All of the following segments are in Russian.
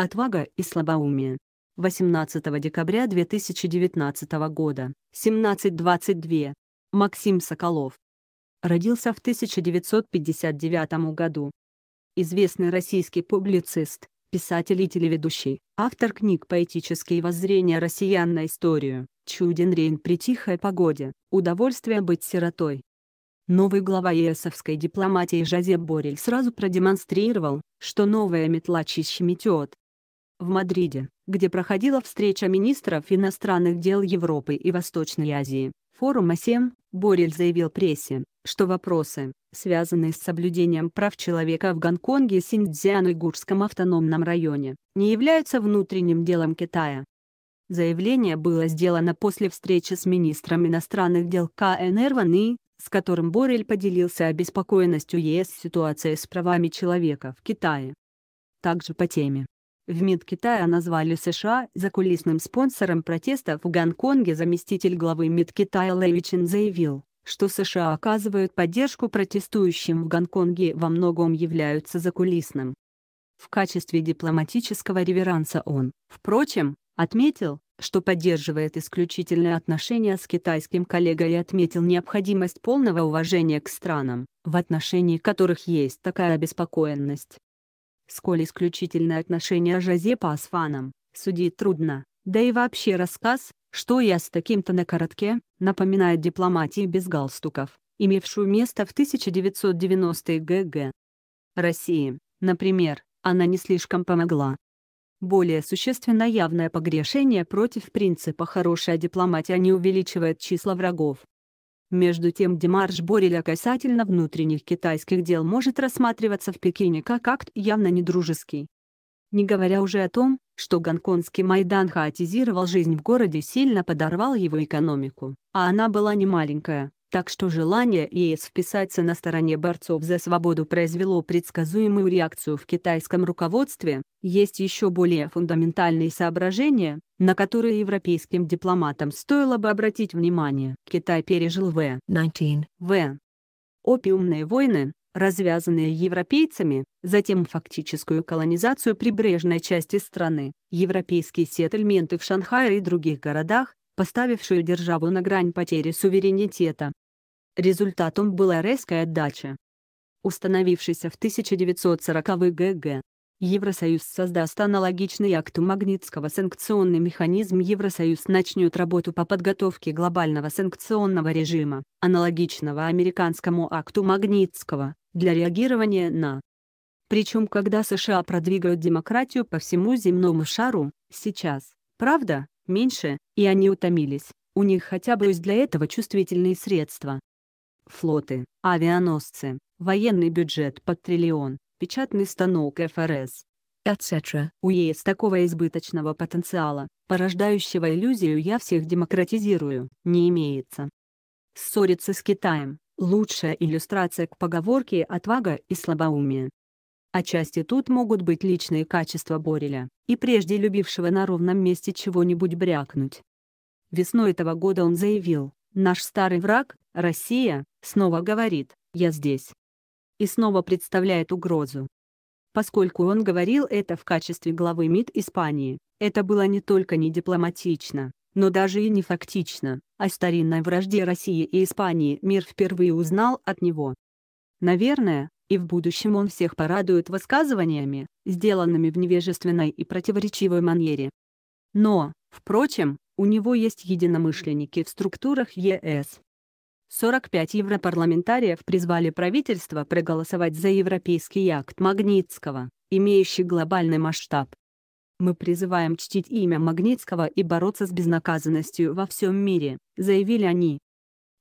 Отвага и слабоумие. 18 декабря 2019 года. 17.22. Максим Соколов. Родился в 1959 году. Известный российский публицист, писатель и телеведущий, автор книг «Поэтические воззрения россиян на историю», «Чуден Рейн при тихой погоде», «Удовольствие быть сиротой», Новый глава ЕСовской дипломатии Жозеп Борель сразу продемонстрировал, что новая метла чище метет, в Мадриде, где проходила встреча министров иностранных дел Европы и Восточной Азии. Форума 7, Борель заявил прессе, что вопросы, связанные с соблюдением прав человека в Гонконге и Синьцзян-Уйгурском автономном районе, не являются внутренним делом Китая. Заявление было сделано после встречи с министром иностранных дел КНР Ван И, с которым Борель поделился обеспокоенностью ЕС ситуацией с правами человека в Китае. Также по теме в МИД Китая назвали США закулисным спонсором протеста в Гонконге заместитель главы МИД Китая Лэй Чин заявил, что США оказывают поддержку протестующим в Гонконге во многом являются закулисным. В качестве дипломатического реверанса он, впрочем, отметил, что поддерживает исключительные отношения с китайским коллегой и отметил необходимость полного уважения к странам, в отношении которых есть такая обеспокоенность. Сколь исключительное отношение Жозе по Асфанам, судить трудно, да и вообще рассказ, что я с таким-то на коротке, напоминает дипломатии без галстуков, имевшую место в 1990 х ГГ. России, например, она не слишком помогла. Более существенно явное погрешение против принципа «хорошая дипломатия» не увеличивает числа врагов, между тем демарш Бореля касательно внутренних китайских дел может рассматриваться в Пекине как акт явно недружеский. Не говоря уже о том, что гонконгский Майдан хаотизировал жизнь в городе сильно подорвал его экономику, а она была не маленькая, так что желание ЕС вписаться на стороне борцов за свободу произвело предсказуемую реакцию в китайском руководстве, есть еще более фундаментальные соображения, на которые европейским дипломатам стоило бы обратить внимание. Китай пережил В-19. В. Опиумные войны, развязанные европейцами, затем фактическую колонизацию прибрежной части страны, европейские сеттельменты в Шанхае и других городах, поставившую державу на грань потери суверенитета. Результатом была резкая отдача. Установившийся в 1940-х ГГ Евросоюз создаст аналогичный акту Магнитского санкционный механизм Евросоюз начнет работу по подготовке глобального санкционного режима, аналогичного американскому акту Магнитского, для реагирования на причем когда США продвигают демократию по всему земному шару, сейчас, правда, меньше, и они утомились, у них хотя бы есть для этого чувствительные средства. Флоты, авианосцы, военный бюджет под триллион, печатный станок ФРС, etc. У ЕС такого избыточного потенциала, порождающего иллюзию «я всех демократизирую», не имеется. Ссориться с Китаем – лучшая иллюстрация к поговорке «отвага и слабоумие». Отчасти тут могут быть личные качества Бореля, и прежде любившего на ровном месте чего-нибудь брякнуть. Весной этого года он заявил, «Наш старый враг, Россия, снова говорит, я здесь» и снова представляет угрозу. Поскольку он говорил это в качестве главы МИД Испании, это было не только не дипломатично, но даже и не фактично, о а старинной вражде России и Испании мир впервые узнал от него. Наверное, и в будущем он всех порадует высказываниями, сделанными в невежественной и противоречивой манере. Но, впрочем, у него есть единомышленники в структурах ЕС, 45 европарламентариев призвали правительство проголосовать за Европейский акт Магнитского, имеющий глобальный масштаб. «Мы призываем чтить имя Магнитского и бороться с безнаказанностью во всем мире», — заявили они.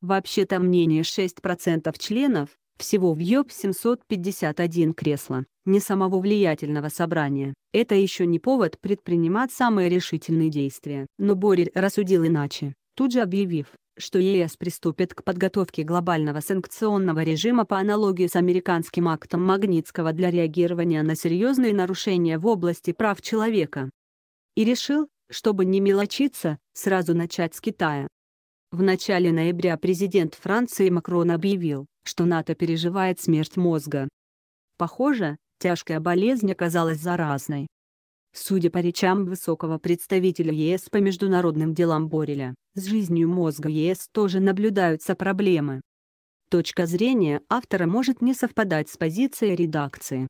Вообще-то мнение 6% членов, всего в ЙОП 751 кресла, не самого влиятельного собрания, это еще не повод предпринимать самые решительные действия. Но Борель рассудил иначе, тут же объявив, что ЕС приступит к подготовке глобального санкционного режима по аналогии с американским актом Магнитского для реагирования на серьезные нарушения в области прав человека. И решил, чтобы не мелочиться, сразу начать с Китая. В начале ноября президент Франции Макрон объявил, что НАТО переживает смерть мозга. Похоже, тяжкая болезнь оказалась заразной. Судя по речам высокого представителя ЕС по международным делам Бореля, с жизнью мозга ЕС тоже наблюдаются проблемы. Точка зрения автора может не совпадать с позицией редакции.